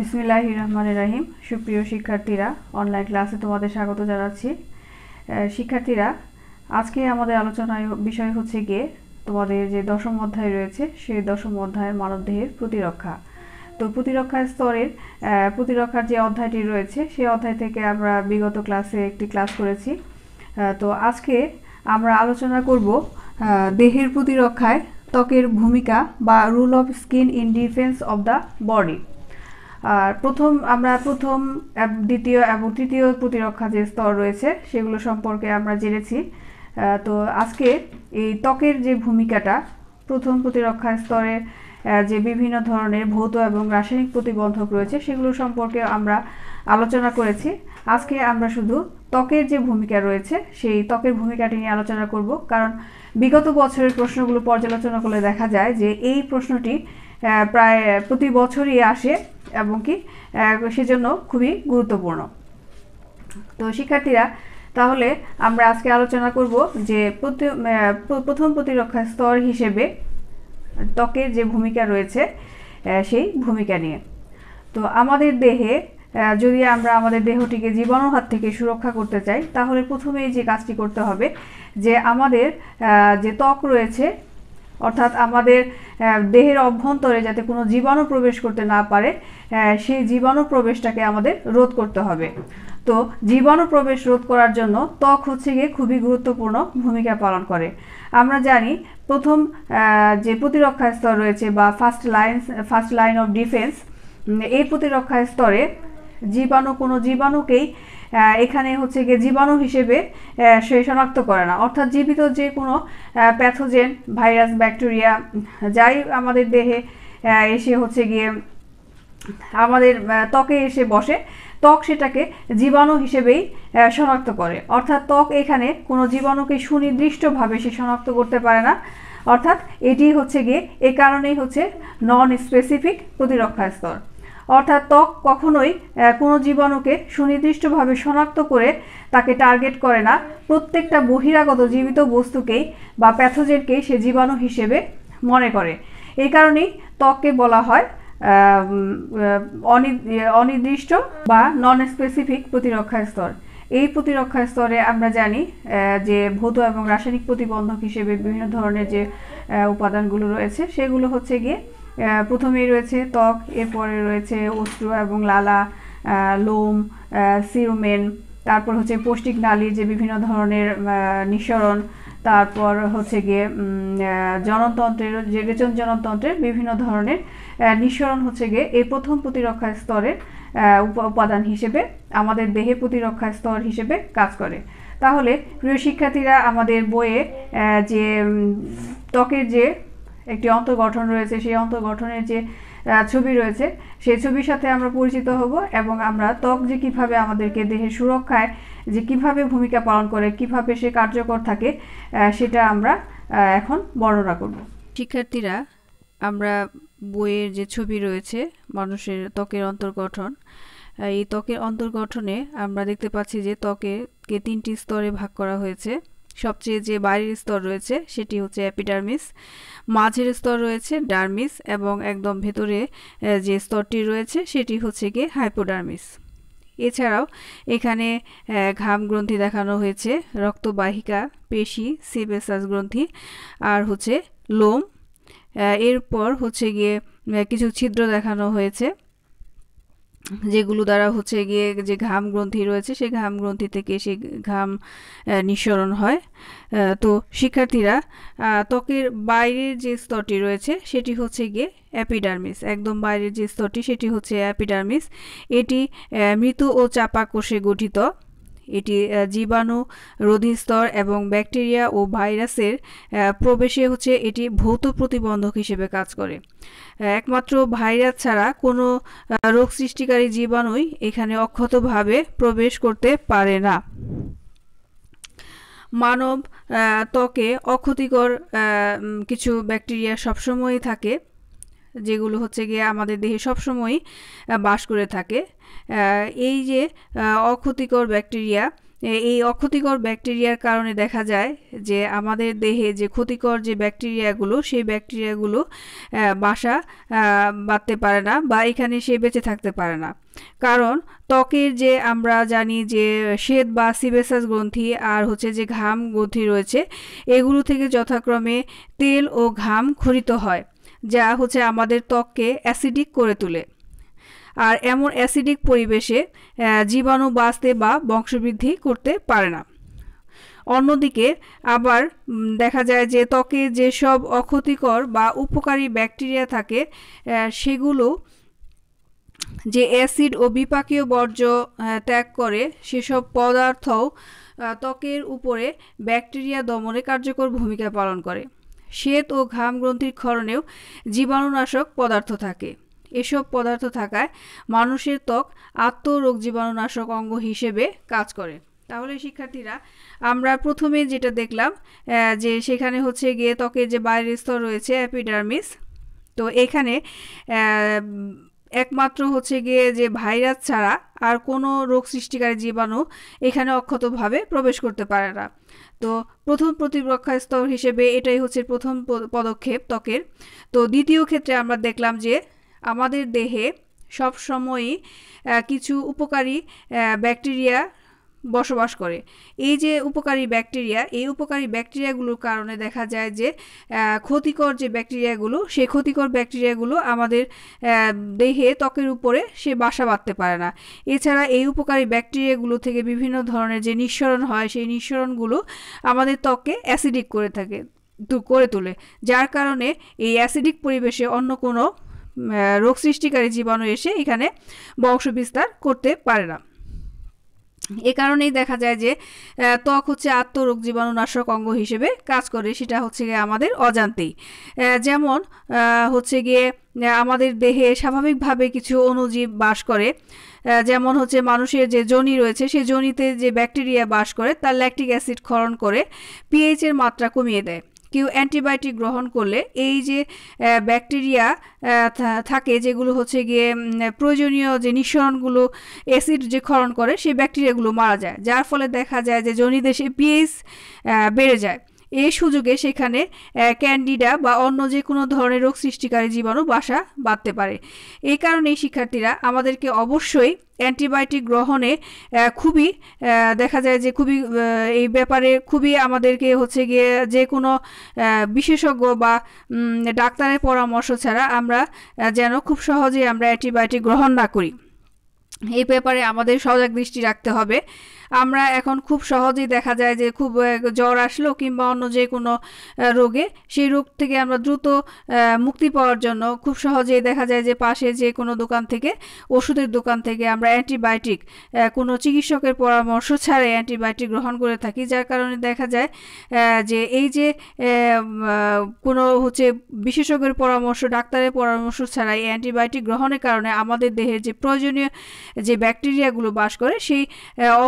বিসমিল্লাহ রহমানের রাহিম সুপ্রিয় শিক্ষার্থীরা অনলাইন ক্লাসে তোমাদের স্বাগত জানাচ্ছি শিক্ষার্থীরা আজকে আমাদের আলোচনায় বিষয় হচ্ছে গিয়ে তোমাদের যে দশম অধ্যায় রয়েছে সেই দশম অধ্যায়ের মানবদেহের প্রতিরক্ষা তো প্রতিরক্ষা স্তরের প্রতিরক্ষার যে অধ্যায়টি রয়েছে সেই অধ্যায় থেকে আমরা বিগত ক্লাসে একটি ক্লাস করেছি তো আজকে আমরা আলোচনা করব দেহের প্রতিরক্ষায় ত্বকের ভূমিকা বা role of skin in defence of the body আর প্রথম আমরা প্রথম দ্বিতীয় এবং তৃতীয় প্রতিরক্ষা যে স্তর রয়েছে সেগুলো সম্পর্কে আমরা জেনেছি তো আজকে এই ত্বকের যে ভূমিকাটা প্রথম প্রতিরক্ষা স্তরে যে বিভিন্ন ধরনের ভৌত এবং রাসায়নিক প্রতিবন্ধক রয়েছে সেগুলো সম্পর্কে আমরা আলোচনা করেছি আজকে আমরা শুধু ত্বকের যে ভূমিকা রয়েছে সেই ত্বকের ভূমিকাটি নিয়ে আলোচনা করব কারণ বিগত বছরের প্রশ্নগুলো পর্যালোচনা করলে দেখা যায় যে এই প্রশ্নটি প্রায় প্রতি বছরই আসে এবং কি সেজন্য খুবই গুরুত্বপূর্ণ তো শিক্ষার্থীরা তাহলে আমরা আজকে আলোচনা করব যে প্রথম প্রতিরক্ষা স্তর হিসেবে ত্বকের যে ভূমিকা রয়েছে সেই ভূমিকা নিয়ে তো আমাদের দেহে যদি আমরা আমাদের দেহটিকে জীবাণুর হাত থেকে সুরক্ষা করতে চাই তাহলে প্রথমেই যে কাজটি করতে হবে যে আমাদের যে ত্বক রয়েছে অর্থাৎ আমাদের দেহের অভ্যন্তরে যাতে কোনো জীবাণু প্রবেশ করতে না পারে সেই জীবাণু প্রবেশটাকে আমাদের রোধ করতে হবে তো জীবাণু প্রবেশ রোধ করার জন্য ত্বক হচ্ছে গিয়ে খুবই গুরুত্বপূর্ণ ভূমিকা পালন করে আমরা জানি প্রথম যে প্রতিরক্ষা স্তর রয়েছে বা first line first line of defence এই প্রতিরক্ষা স্তরে জীবাণু কোনো জীবাণুকেই এখানে হচ্ছে গিয়ে জীবাণু হিসেবে সে শনাক্ত করে না অর্থাৎ জীবিত যে কোনো প্যাথোজেন ভাইরাস ব্যাকটেরিয়া যাই আমাদের দেহে এসে হচ্ছে গিয়ে আমাদের ত্বকে এসে বসে ত্বক সেটাকে জীবাণু হিসেবেই শনাক্ত করে অর্থাৎ ত্বক এখানে কোনো জীবাণুকে সুনির্দিষ্টভাবে সে শনাক্ত করতে পারে না অর্থাৎ এটি হচ্ছে গিয়ে এ কারণেই হচ্ছে নন স্পেসিফিক প্রতিরক্ষা স্তর অর্থাৎ ত্বক কখনোই কোনো জীবাণুকে সুনির্দিষ্টভাবে শনাক্ত করে তাকে টার্গেট করে না প্রত্যেকটা বহিরাগত জীবিত বস্তুকেই বা প্যাথোজেনকেই সে জীবাণু হিসেবে মনে করে এই কারণেই ত্বককে বলা হয় অনির্দিষ্ট বা নন স্পেসিফিক প্রতিরক্ষা স্তর এই প্রতিরক্ষা স্তরে আমরা জানি যে ভৌত এবং রাসায়নিক প্রতিবন্ধক হিসেবে বিভিন্ন ধরনের যে উপাদানগুলো রয়েছে সেগুলো হচ্ছে গিয়ে প্রথমেই রয়েছে ত্বক এরপরে রয়েছে অস্ত্র এবং লালা লোম সিরোমেন তারপর হচ্ছে পৌষ্টিক নালীর যে বিভিন্ন ধরনের নিঃসরণ তারপর হচ্ছে গিয়ে জনতন্ত্রের যে রেচন জনতন্ত্রের বিভিন্ন ধরনের নিঃসরণ হচ্ছে গিয়ে এই প্রথম প্রতিরক্ষা স্তরের উপাদান হিসেবে আমাদের দেহে প্রতিরক্ষা স্তর হিসেবে কাজ করে তাহলে প্রিয় শিক্ষার্থীরা আমাদের বইয়ে যে ত্বকের যে একটি অন্তর্গঠন রয়েছে সেই অন্তর্গঠনের যে ছবি রয়েছে সেই ছবির সাথে আমরা পরিচিত হব এবং আমরা ত্বক যে কীভাবে আমাদেরকে দেহের সুরক্ষায় যে কিভাবে ভূমিকা পালন করে কিভাবে সে কার্যকর থাকে সেটা আমরা এখন বর্ণনা করব শিক্ষার্থীরা আমরা বইয়ের যে ছবি রয়েছে মানুষের ত্বকের অন্তর্গঠন এই ত্বকের অন্তর্গঠনে আমরা দেখতে পাচ্ছি যে ত্বকে কে তিনটি স্তরে ভাগ করা হয়েছে সবচেয়ে যে বাইরের স্তর রয়েছে সেটি হচ্ছে অ্যাপিডার্মিস মাঝের স্তর রয়েছে ডার্মিস এবং একদম ভেতরে যে স্তরটি রয়েছে সেটি হচ্ছে গিয়ে হাইপোডার্মিস এছাড়াও এখানে ঘাম গ্রন্থি দেখানো হয়েছে রক্তবাহিকা পেশি সিবেসাস গ্রন্থি আর হচ্ছে লোম এরপর হচ্ছে গিয়ে কিছু ছিদ্র দেখানো হয়েছে যেগুলো দ্বারা হচ্ছে গিয়ে যে ঘাম গ্রন্থি রয়েছে সেই ঘাম গ্রন্থি থেকে সেই ঘাম নিঃসরণ হয় তো শিক্ষার্থীরা ত্বকের বাইরের যে স্তরটি রয়েছে সেটি হচ্ছে গিয়ে অ্যাপিডার্মিস একদম বাইরের যে স্তরটি সেটি হচ্ছে অ্যাপিডার্মিস এটি মৃত ও চাপা কোষে গঠিত এটি জীবাণু রোধী স্তর এবং ব্যাকটেরিয়া ও ভাইরাসের প্রবেশে হচ্ছে এটি ভৌত প্রতিবন্ধক হিসেবে কাজ করে একমাত্র ভাইরাস ছাড়া কোনো রোগ সৃষ্টিকারী জীবাণুই এখানে অক্ষতভাবে প্রবেশ করতে পারে না মানব ত্বকে অক্ষতিকর কিছু ব্যাকটেরিয়া সবসময়ই থাকে যেগুলো হচ্ছে গিয়ে আমাদের দেহে সবসময়ই বাস করে থাকে এই যে অক্ষতিকর ব্যাকটেরিয়া এই অক্ষতিকর ব্যাকটেরিয়ার কারণে দেখা যায় যে আমাদের দেহে যে ক্ষতিকর যে ব্যাকটেরিয়াগুলো সেই ব্যাকটেরিয়াগুলো বাসা বাঁধতে পারে না বা এখানে সে বেঁচে থাকতে পারে না কারণ ত্বকের যে আমরা জানি যে শ্বেত বা সিবেসাস গ্রন্থি আর হচ্ছে যে ঘাম গ্রন্থি রয়েছে এগুলো থেকে যথাক্রমে তেল ও ঘাম খরিত হয় যা হচ্ছে আমাদের ত্বককে অ্যাসিডিক করে তোলে আর এমন অ্যাসিডিক পরিবেশে জীবাণু বাঁচতে বা বংশবৃদ্ধি করতে পারে না অন্যদিকে আবার দেখা যায় যে ত্বকে যেসব অক্ষতিকর বা উপকারী ব্যাকটেরিয়া থাকে সেগুলো যে অ্যাসিড ও বিপাকীয় বর্জ্য ত্যাগ করে সেসব পদার্থও ত্বকের উপরে ব্যাকটেরিয়া দমনে কার্যকর ভূমিকা পালন করে শ্বেত ও ঘাম গ্রন্থির ক্ষরণেও জীবাণুনাশক পদার্থ থাকে এসব পদার্থ থাকায় মানুষের ত্বক আত্মরোগ জীবাণুনাশক অঙ্গ হিসেবে কাজ করে তাহলে শিক্ষার্থীরা আমরা প্রথমে যেটা দেখলাম যে সেখানে হচ্ছে গিয়ে ত্বকের যে বাইরের স্তর রয়েছে অ্যাপিডার্মিস তো এখানে একমাত্র হচ্ছে গিয়ে যে ভাইরাস ছাড়া আর কোনো রোগ সৃষ্টিকারী জীবাণু এখানে অক্ষতভাবে প্রবেশ করতে পারে না তো প্রথম প্রতিরক্ষা স্তর হিসেবে এটাই হচ্ছে প্রথম পদক্ষেপ ত্বকের তো দ্বিতীয় ক্ষেত্রে আমরা দেখলাম যে আমাদের দেহে সবসময়ই কিছু উপকারী ব্যাকটেরিয়া বসবাস করে এই যে উপকারী ব্যাকটেরিয়া এই উপকারী ব্যাকটেরিয়াগুলোর কারণে দেখা যায় যে ক্ষতিকর যে ব্যাকটেরিয়াগুলো সেই ক্ষতিকর ব্যাকটেরিয়াগুলো আমাদের দেহে ত্বকের উপরে সে বাসা বাঁধতে পারে না এছাড়া এই উপকারী ব্যাকটেরিয়াগুলো থেকে বিভিন্ন ধরনের যে নিঃসরণ হয় সেই নিঃসরণগুলো আমাদের ত্বকে অ্যাসিডিক করে থাকে করে তোলে যার কারণে এই অ্যাসিডিক পরিবেশে অন্য কোনো রোগ সৃষ্টিকারী জীবাণু এসে এখানে বংশ বিস্তার করতে পারে না এ কারণেই দেখা যায় যে ত্বক হচ্ছে আত্মরোগ জীবাণুনাশক অঙ্গ হিসেবে কাজ করে সেটা হচ্ছে গিয়ে আমাদের অজান্তেই যেমন হচ্ছে গিয়ে আমাদের দেহে স্বাভাবিকভাবে কিছু অণুজীব বাস করে যেমন হচ্ছে মানুষের যে জনি রয়েছে সেই জনিতে যে ব্যাকটেরিয়া বাস করে তার ল্যাকটিক অ্যাসিড ক্ষরণ করে পিএইচের মাত্রা কমিয়ে দেয় কেউ অ্যান্টিবায়োটিক গ্রহণ করলে এই যে ব্যাকটেরিয়া থাকে যেগুলো হচ্ছে গিয়ে প্রয়োজনীয় যে নিঃসরণগুলো অ্যাসিড যে ক্ষরণ করে সেই ব্যাকটেরিয়াগুলো মারা যায় যার ফলে দেখা যায় যে জনিদেশে পিএইচ বেড়ে যায় এ সুযোগে সেখানে ক্যান্ডিডা বা অন্য যে কোনো ধরনের রোগ সৃষ্টিকারী জীবাণু বাসা বাঁধতে পারে এই কারণেই শিক্ষার্থীরা আমাদেরকে অবশ্যই অ্যান্টিবায়োটিক গ্রহণে খুবই দেখা যায় যে খুবই এই ব্যাপারে খুবই আমাদেরকে হচ্ছে গিয়ে যে কোনো বিশেষজ্ঞ বা ডাক্তারের পরামর্শ ছাড়া আমরা যেন খুব সহজেই আমরা অ্যান্টিবায়োটিক গ্রহণ না করি এই ব্যাপারে আমাদের সজাগ দৃষ্টি রাখতে হবে আমরা এখন খুব সহজেই দেখা যায় যে খুব জ্বর আসলো কিংবা অন্য যে কোনো রোগে সেই রোগ থেকে আমরা দ্রুত মুক্তি পাওয়ার জন্য খুব সহজেই দেখা যায় যে পাশে যে কোনো দোকান থেকে ওষুধের দোকান থেকে আমরা অ্যান্টিবায়োটিক কোনো চিকিৎসকের পরামর্শ ছাড়াই অ্যান্টিবায়োটিক গ্রহণ করে থাকি যার কারণে দেখা যায় যে এই যে কোনো হচ্ছে বিশেষজ্ঞের পরামর্শ ডাক্তারের পরামর্শ ছাড়াই এই অ্যান্টিবায়োটিক গ্রহণের কারণে আমাদের দেহে যে প্রয়োজনীয় যে ব্যাকটেরিয়াগুলো বাস করে সেই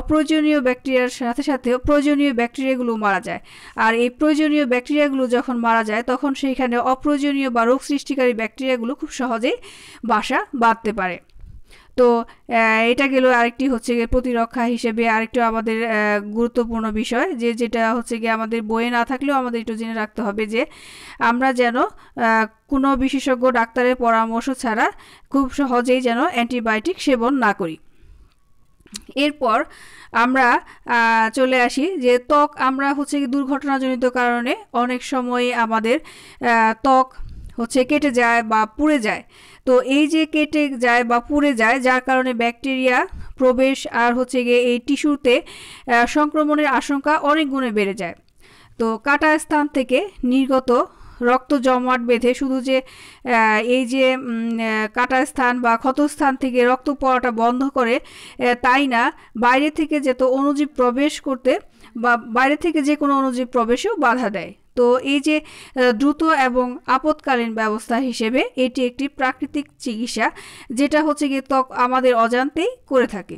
অপ্রয়োজন অপ্রয়োজনীয় ব্যাকটেরিয়ার সাথে সাথেও প্রয়োজনীয় ব্যাকটেরিয়াগুলো মারা যায় আর এই প্রয়োজনীয় ব্যাকটেরিয়াগুলো যখন মারা যায় তখন সেইখানে অপ্রয়োজনীয় বা রোগ সৃষ্টিকারী ব্যাকটেরিয়াগুলো খুব সহজেই বাসা বাঁধতে পারে তো এটা গেল আরেকটি হচ্ছে গিয়ে প্রতিরক্ষা হিসেবে আরেকটি আমাদের গুরুত্বপূর্ণ বিষয় যে যেটা হচ্ছে গিয়ে আমাদের বইয়ে না থাকলেও আমাদের একটু জেনে রাখতে হবে যে আমরা যেন কোনো বিশেষজ্ঞ ডাক্তারের পরামর্শ ছাড়া খুব সহজেই যেন অ্যান্টিবায়োটিক সেবন না করি এরপর আমরা চলে আসি যে ত্বক আমরা হচ্ছে দুর্ঘটনাজনিত কারণে অনেক সময় আমাদের ত্বক হচ্ছে কেটে যায় বা পুড়ে যায় তো এই যে কেটে যায় বা পুড়ে যায় যার কারণে ব্যাকটেরিয়া প্রবেশ আর হচ্ছে গিয়ে এই টিস্যুতে সংক্রমণের আশঙ্কা অনেক গুণে বেড়ে যায় তো কাটা স্থান থেকে নির্গত রক্ত জমাট বেঁধে শুধু যে এই যে কাটা স্থান বা ক্ষতস্থান থেকে রক্ত পড়াটা বন্ধ করে তাই না বাইরে থেকে যে তো অণুজীব প্রবেশ করতে বা বাইরে থেকে যে কোনো অণুজীব প্রবেশেও বাধা দেয় তো এই যে দ্রুত এবং আপৎকালীন ব্যবস্থা হিসেবে এটি একটি প্রাকৃতিক চিকিৎসা যেটা হচ্ছে গিয়ে ত্বক আমাদের অজান্তেই করে থাকে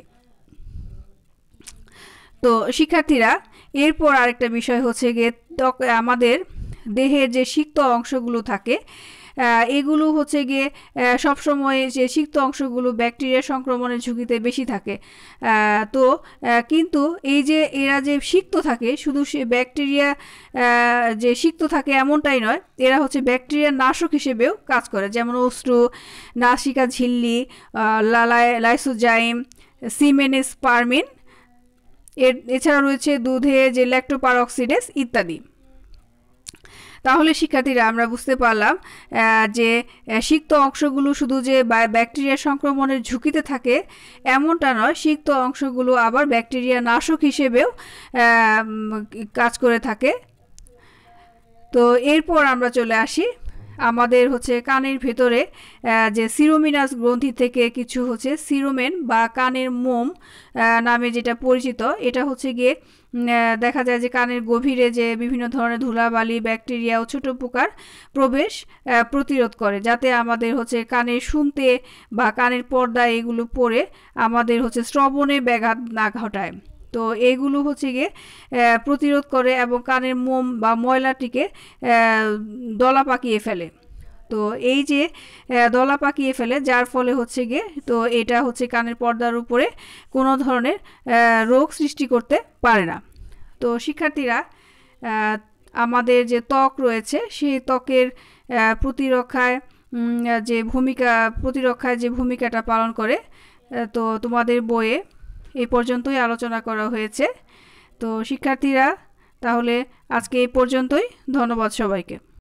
তো শিক্ষার্থীরা এরপর আরেকটা বিষয় হচ্ছে গিয়ে ত্বক আমাদের দেহের যে সিক্ত অংশগুলো থাকে এগুলো হচ্ছে গিয়ে সবসময় যে সিক্ত অংশগুলো ব্যাকটেরিয়া সংক্রমণের ঝুঁকিতে বেশি থাকে তো কিন্তু এই যে এরা যে সিক্ত থাকে শুধু সে ব্যাকটেরিয়া যে সিক্ত থাকে এমনটাই নয় এরা হচ্ছে ব্যাকটেরিয়া নাশক হিসেবেও কাজ করে যেমন অশ্রু নাসিকা ঝিল্লি লালায় লাইসোজাইম সিমেনেস পারমিন এর এছাড়া রয়েছে দুধে যে ল্যাক্টোপারঅক্সিডেস ইত্যাদি তাহলে শিক্ষার্থীরা আমরা বুঝতে পারলাম যে সিক্ত অংশগুলো শুধু যে ব্যাকটেরিয়া সংক্রমণের ঝুঁকিতে থাকে এমনটা নয় সিক্ত অংশগুলো আবার ব্যাকটেরিয়া নাশক হিসেবেও কাজ করে থাকে তো এরপর আমরা চলে আসি আমাদের হচ্ছে কানের ভেতরে যে সিরোমিনাস গ্রন্থি থেকে কিছু হচ্ছে সিরোমেন বা কানের মোম নামে যেটা পরিচিত এটা হচ্ছে গিয়ে দেখা যায় যে কানের গভীরে যে বিভিন্ন ধরনের ধুলাবালি ব্যাকটেরিয়া ও ছোটো পোকার প্রবেশ প্রতিরোধ করে যাতে আমাদের হচ্ছে কানের শুনতে বা কানের পর্দা এগুলো পরে আমাদের হচ্ছে শ্রবণে ব্যাঘাত না ঘটায় তো এগুলো হচ্ছে গিয়ে প্রতিরোধ করে এবং কানের মোম বা ময়লাটিকে দলা পাকিয়ে ফেলে তো এই যে দলা পাকিয়ে ফেলে যার ফলে হচ্ছে গিয়ে তো এটা হচ্ছে কানের পর্দার উপরে কোনো ধরনের রোগ সৃষ্টি করতে পারে না তো শিক্ষার্থীরা আমাদের যে ত্বক রয়েছে সেই ত্বকের প্রতিরক্ষায় যে ভূমিকা প্রতিরক্ষায় যে ভূমিকাটা পালন করে তো তোমাদের বইয়ে এই পর্যন্তই আলোচনা করা হয়েছে তো শিক্ষার্থীরা তাহলে আজকে এই পর্যন্তই ধন্যবাদ সবাইকে